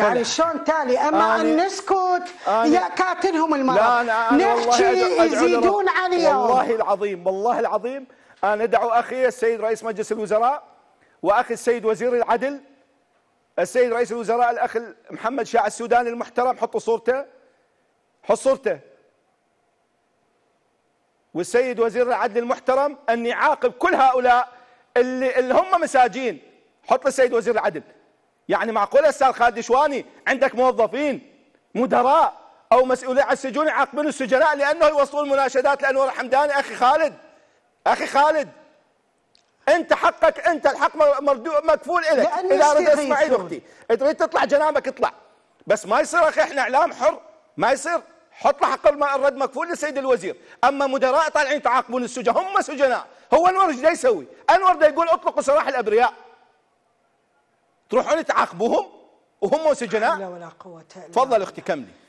يعني شلون تالي اما ان نسكت يا كاتلهم المرض نحكي يزيدون عليهم والله العظيم والله العظيم انا ادعو اخي السيد رئيس مجلس الوزراء واخي السيد وزير العدل السيد رئيس الوزراء الاخ محمد شاع السوداني المحترم حطوا صورته حط صورته والسيد وزير العدل المحترم ان يعاقب كل هؤلاء اللي, اللي هم مساجين حط السيد وزير العدل يعني معقوله استاذ خالد شواني عندك موظفين مدراء او مسؤولين عن السجون يعاقبون السجناء لانه يوصلون مناشدات لانور الحمداني اخي خالد اخي خالد انت حقك انت الحق مكفول الك اذا رد اسماعيل اختي تريد تطلع جنابك اطلع بس ما يصير اخي احنا اعلام حر ما يصير حط له حق الرد مكفول للسيد الوزير اما مدراء طالعين تعاقبون السجن هم سجناء هو انور ايش يسوي انور دا يقول اطلقوا سراح الابرياء تروحون تعاقبوهم وهم سجناء لا ولا قوة تفضل اختي كملي